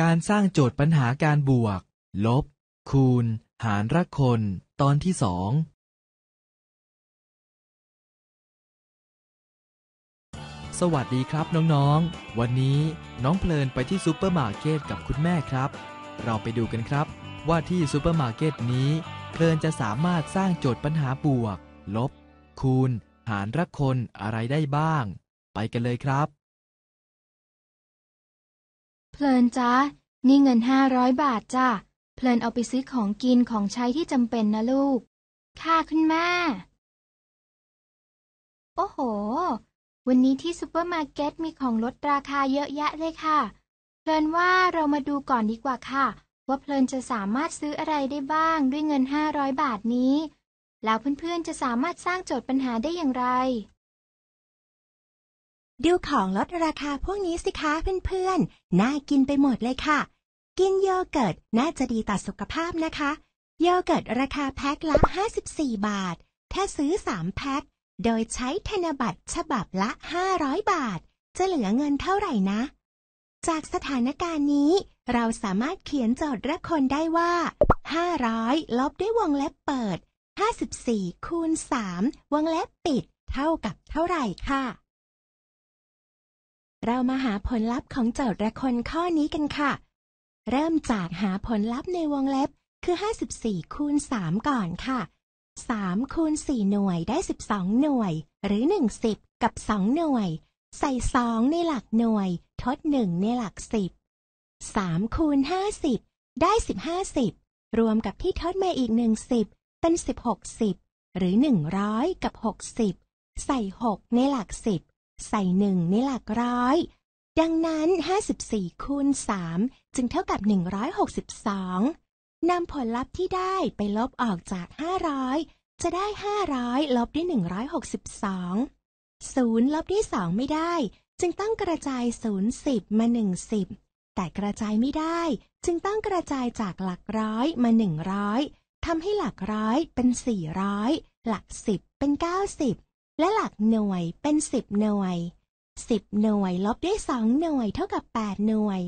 การสร้างโจทย์ปัญหาการบวก ลบ คูณ หารรักคนตอนที่สอง สวัสดีครับน้องๆ วันนี้น้องเพลินไปที่ซูเปอร์มาร์เก็ตกับคุณแม่ครับ เราไปดูกันครับ ว่าที่ซูเปอร์มาร์เก็ตนี้ เพลินจะสามารถสร้างโจทย์ปัญหาบวก ลบ คูณ หารรักคนอะไรได้บ้าง ไปกันเลยครับเพลินจ้านี่เงินห้าร้อยบาทจ้าเพลินเอาไปซื้อของกินของใช้ที่จำเป็นนะลูก ค่ะคุณแม่ โอ้โห วันนี้ที่ซูเปอร์มาร์เก็ตมีของลดราคาเยอะแยะเลยค่ะ เพลินว่าเรามาดูก่อนดีกว่าค่ะ ว่าเพลินจะสามารถซื้ออะไรได้บ้างด้วยเงินห้าร้อยบาทนี้ แล้วเพื่อนๆจะสามารถสร้างโจทย์ปัญหาได้อย่างไรดูของลดราคาพวกนี้สิคะเพื่อนๆ น่ากินไปหมดเลยค่ะ กินโยเกิร์ต น่าจะดีต่อสุขภาพนะคะ โยเกิร์ตราคาแพ็คละ 54 บาท ถ้าซื้อ 3 แพ็ค โดยใช้ธนบัตรฉบับละ 500 บาท จะเหลือเงินเท่าไหร่นะ จากสถานการณ์นี้ เราสามารถเขียนโจทย์ละคนได้ว่า 500 ลบด้วยวงเล็บเปิด 54คูณ3วงเล็บปิด เท่ากับเท่าไหร่ค่ะเรามาหาผลลัพธ์ของโจทย์ละคนข้อนี้กันค่ะ เริ่มจากหาผลลัพธ์ในวงเล็บ คือ 54คูณ 3 ก่อนค่ะ3คูณ4หน่วยได้ 12 หน่วย หรือ10กับ 2 หน่วย ใส่ 2 ในหลักหน่วย ทด 1 ในหลัก10 3คูณ50 ได้15 0 รวมกับที่ทดมาอีก1 10 เป็น 16 0หรือ 100 กับ 60 ใส่ 6 ในหลัก10ใส่หนึ่งในหลักร้อย ดังนั้น 54คูณ3จึงเท่ากับ 162นำผลลัพธ์ที่ได้ไปลบออกจาก 500 จะได้ 500ลบด้วย 162 0 ลบด้วย2ไม่ได้ จึงต้องกระจาย 0 10 มา1 10 แต่กระจายไม่ได้ จึงต้องกระจายจากหลักร้อยมา 100ทำให้หลักร้อยเป็น 400 หลัก 10 เป็น 90และหลักหน่วยเป็นสิบหน่วยสิบหน่วยลบด้วยสองหน่วยเท่ากับแปดหน่วย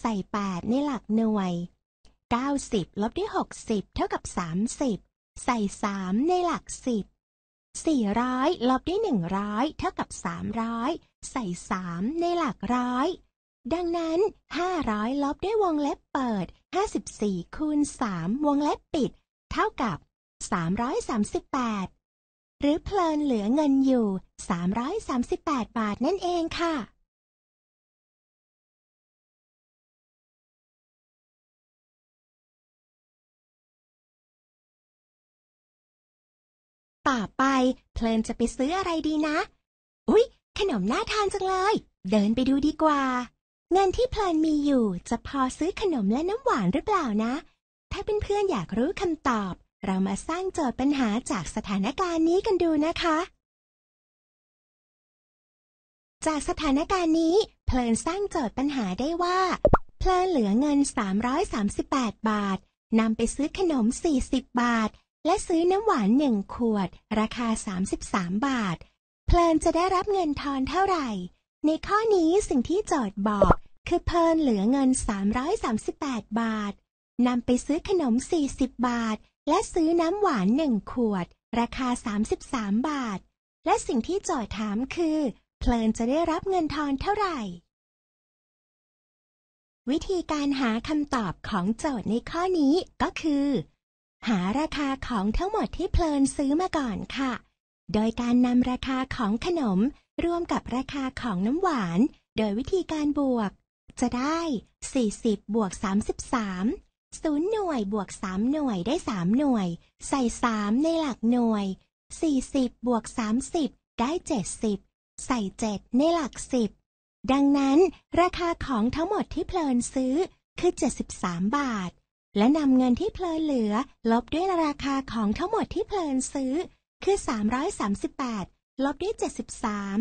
ใส่แปดในหลักหน่วยเก้าสิบลบด้วยหกสิบเท่ากับสามสิบใส่สามในหลักสิบสี่ร้อยลบด้วยหนึ่งร้อยเท่ากับสามร้อยใส่สามในหลักร้อย ดังนั้น 500ลบด้วยวงเล็บเปิด 54 คูณ 3 วงเล็บปิด เท่ากับ 338หรือเพลินเหลือเงินอยู่ 338 บาทนั่นเองค่ะ ต่อไปเพลินจะไปซื้ออะไรดีนะ อุ๊ยขนมน่าทานจังเลย เดินไปดูดีกว่า เงินที่เพลินมีอยู่ จะพอซื้อขนมและน้ำหวานหรือเปล่านะ ถ้าเป็นเพื่อนอยากรู้คำตอบเรามาสร้างโจทย์ปัญหาจากสถานการณ์นี้กันดูนะคะ จากสถานการณ์นี้ เพลินสร้างโจทย์ปัญหาได้ว่า เพลินเหลือเงิน338บาทนำไปซื้อขนม 40 บาท และซื้อน้ำหวาน1ขวด ราคา33บาท เพลินจะได้รับเงินทอนเท่าไหร่ ในข้อนี้สิ่งที่โจทย์บอก คือเพลินเหลือเงิน 338 บาทนำไปซื้อขนม 40 บาทและซื้อน้ำหวานหนึ่งขวด ราคา 33 บาท และสิ่งที่จอยถามคือ เพลินจะได้รับเงินทอนเท่าไหร่ วิธีการหาคำตอบของโจทย์ในข้อนี้ก็คือ หาราคาของทั้งหมดที่เพลินซื้อมาก่อนค่ะ โดยการนำราคาของขนมรวมกับราคาของน้ำหวาน โดยวิธีการบวกจะได้ 40บวก33ศูนย์หน่วยบวกสามหน่วยได้สามหน่วยใส่สามในหลักหน่วยสี่สิบบวกสามสิบได้เจ็ดสิบใส่เจ็ดในหลักสิบดังนั้น ราคาของทั้งหมดที่เพลินซื้อคือเจ็ดสิบามบาท และนำเงินที่เพลินเหลือ ลบด้วยราคาของทั้งหมดที่เพลินซื้อ คือสามร้อยามสิบแปดลบด้วยเจ็ดสิบาม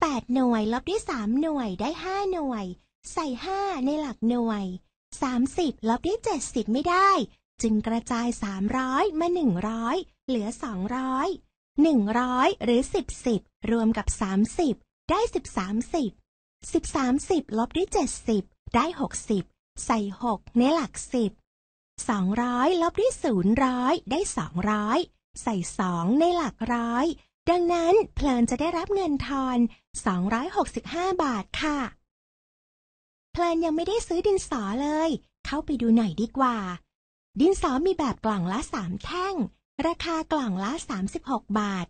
แปดหน่วยลบด้วยสามหน่วยได้ห้าหน่วยใส่ห้าในหลักหน่วย30 ลบด้วย 70 ไม่ได้ จึงกระจาย 300 มา 100 เหลือ 200 100 หรือ 10 10 รวมกับ 30 ได้ 13 0 0 10 3 0 ลบด้วย 70 ได้ 60 ใส่ 6 ในหลัก 10 200 ลบด้วย0 100 ได้ 200 ใส่ 2 ในหลักร้อย ดังนั้นเพลินจะได้รับเงินทอน265 บาทค่ะเพลินยังไม่ได้ซื้อดินสอเลย เข้าไปดูหน่อยดีกว่า ดินสอมีแบบกล่องละสามแท่ง ราคากล่องละ 36 บาท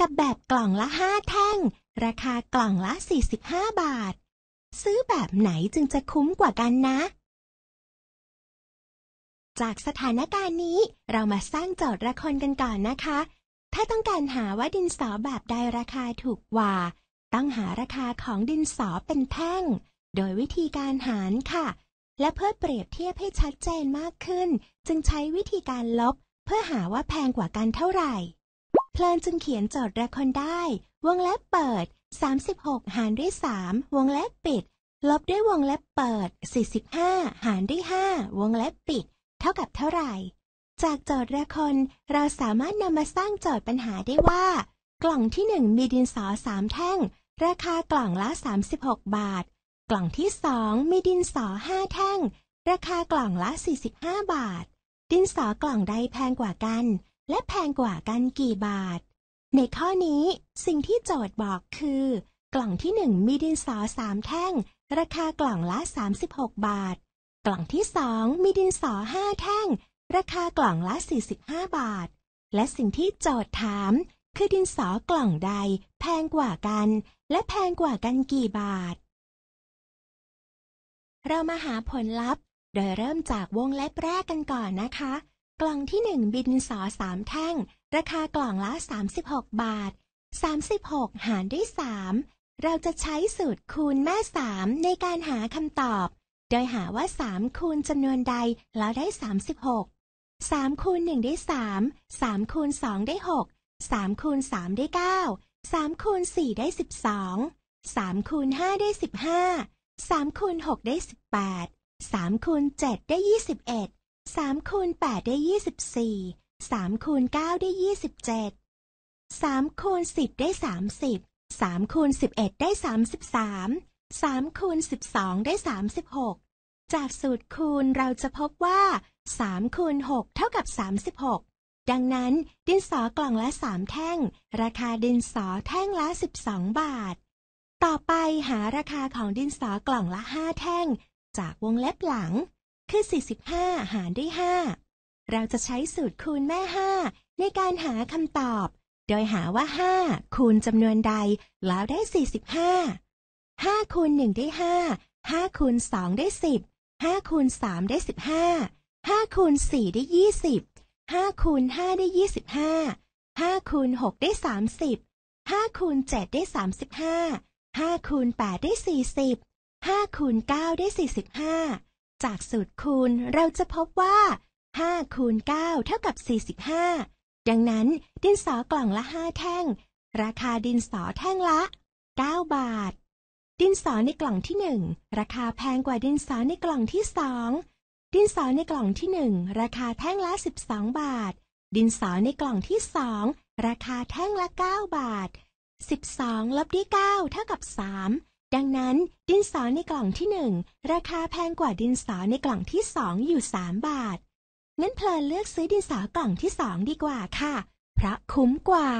กับแบบกล่องละห้าแท่ง ราคากล่องละ 45 บาท ซื้อแบบไหนจึงจะคุ้มกว่ากันนะ จากสถานการณ์นี้ เรามาสร้างโจทย์ละคนกันก่อนนะคะ ถ้าต้องการหาว่าดินสอแบบใดราคาถูกกว่า ต้องหาราคาของดินสอเป็นแท่งโดยวิธีการหารค่ะ และเพื่อเปรียบเทียบให้ชัดเจนมากขึ้น จึงใช้วิธีการลบ เพื่อหาว่าแพงกว่ากันเท่าไหร่ เพลินจึงเขียนโจทย์ละคนได้ วงเล็บเปิด 36 หารด้วย3วงเล็บปิด ลบด้วยวงเล็บเปิด 45 หารด้วย5วงเล็บปิด เท่ากับเท่าไหร่ จากโจทย์ละคนเราสามารถนำมาสร้างโจทย์ปัญหาได้ว่า กล่องที่ 1 มีดินสอ3แท่ง ราคากล่องละ 36 บาทกล่องที่สองมีดินสอห้าแท่ง ราคากล่องละ 45 บาท ดินสอกล่องใดแพงกว่ากัน และแพงกว่ากันกี่บาท ในข้อนี้สิ่งที่โจทย์บอกคือ กล่องที่หนึ่งมีดินสอสามแท่ง ราคากล่องละ 36 บาท กล่องที่สองมีดินสอห้าแท่ง ราคากล่องละ 45 บาท และสิ่งที่โจทย์ถาม คือดินสอกล่องใด แพงกว่ากัน และแพงกว่ากันกี่บาทเรามาหาผลลัพธ์ โดยเริ่มจากวงเล็บแรกกันก่อนนะคะ กล่องที่ 1 บินสอสามแท่ง ราคากล่องละ 36 บาท 36 หารด้วย3เราจะใช้สูตรคูณแม่ 3 ในการหาคำตอบ โดยหาว่า 3 คูณจำนวนใดแล้วได้ 36 3 คูณ 1 ได้ 3 3 คูณ 2 ได้ 6 3 คูณ 3 ได้ 9 3 คูณ 4 ได้ 12 3 คูณ 5 ได้สามคูณหกได้สิบแปด สามคูณเจ็ดได้ยี่สิบเอ็ด สามคูณแปดได้ยี่สิบสี่ สามคูณเก้าได้ยี่สิบเจ็ด สามคูณสิบได้สามสิบ สามคูณสิบเอ็ดได้สามสิบสาม สามคูณสิบสองได้สามสิบหกจากสูตรคูณเราจะพบว่าสามคูณหกเท่ากับสามสิบหกดังนั้นดินสอกล่องละสามแท่ง ราคาดินสอแท่งละสิบสองบาทต่อไปหาราคาของดินสอกล่องละ 5 แท่ง จากวงเล็บหลัง คือ 45 หารด้วย 5 เราจะใช้สูตรคูณแม่ 5 ในการหาคำตอบ โดยหาว่า 5 คูณจำนวนใดแล้วได้ 45 5คูณ1 ได้ 5 5คูณ2 ได้ 10 5 คูณ3 ได้ 15 5คูณ4 ได้ 20 5คูณ5 ได้ 25 5คูณ6 ได้ 30 5คูณ 7 ได้ 35 5คูณ8ได้40 5คูณ9ได้45 จากสูตรคูณเราจะพบว่า5คูณ9เท่ากับ45 ดังนั้นดินสอกล่องละ 5 แท่ง ราคาดินสอแท่งละ 9 บาท ดินสอในกล่องที่ 1 ราคาแพงกว่าดินสอในกล่องที่ 2 ดินสอในกล่องที่ 1ราคาแท่งละ12 บาท ดินสอในกล่องที่ 2 ราคาแท่งละ 9 บาท12ลบด้วย9เท่ากับ3ดังนั้น ดินสอในกล่องที่ 1ราคาแพงกว่าดินสอในกล่องที่2 อยู่ 3 บาทงั้นเพลินเลือกซื้อดินสอกล่องที่2ดีกว่าค่ะเพราะคุ้มกว่า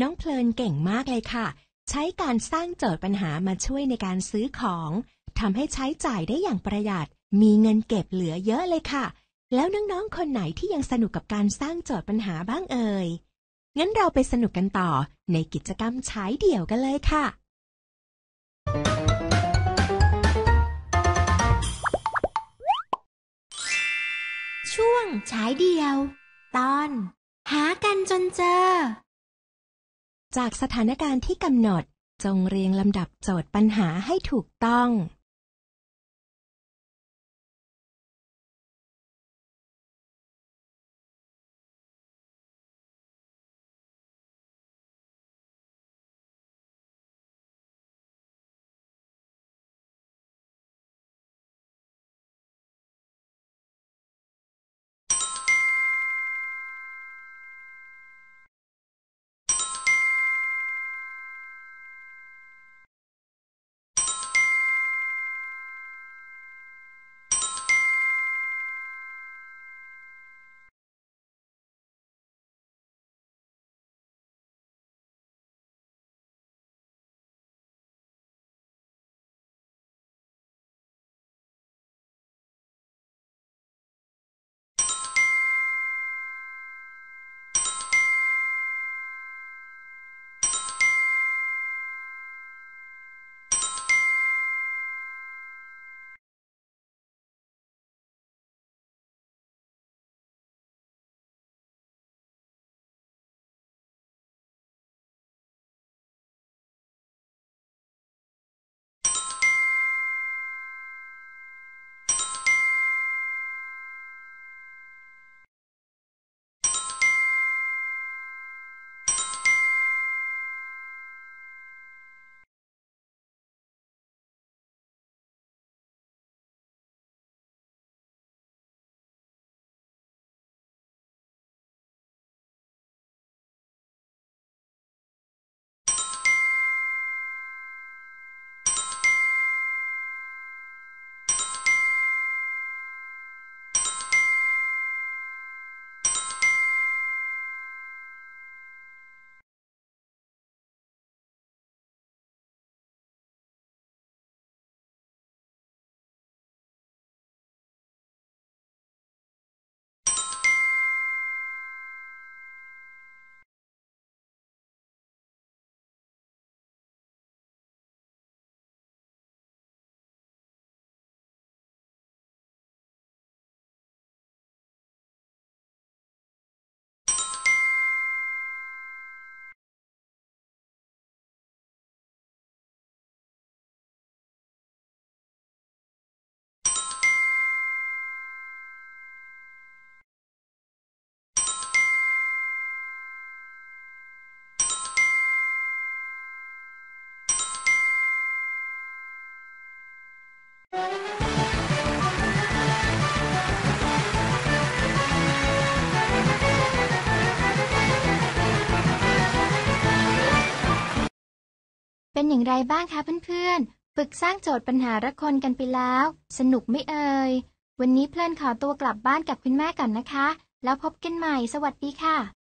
น้องเพลินเก่งมากเลยค่ะ ใช้การสร้างโจทย์ปัญหามาช่วยในการซื้อของทำให้ใช้จ่ายได้อย่างประหยัด มีเงินเก็บเหลือเยอะเลยค่ะ แล้วน้องๆคนไหนที่ยังสนุกกับการสร้างโจทย์ปัญหาบ้างเอ่ยงั้นเราไปสนุกกันต่อในกิจกรรมฉายเดี่ยวกันเลยค่ะ ช่วงฉายเดี่ยว ตอน หากันจนเจอ จากสถานการณ์ที่กำหนดจงเรียงลำดับโจทย์ปัญหาให้ถูกต้องเป็นอย่างไรบ้างคะเพื่อนๆ ฝึกสร้างโจทย์ปัญหาระคนกันไปแล้ว สนุกไม่เอ่ย วันนี้เพลินขอตัวกลับบ้านกับคุณแม่ก่อนนะคะ แล้วพบกันใหม่ สวัสดีค่ะ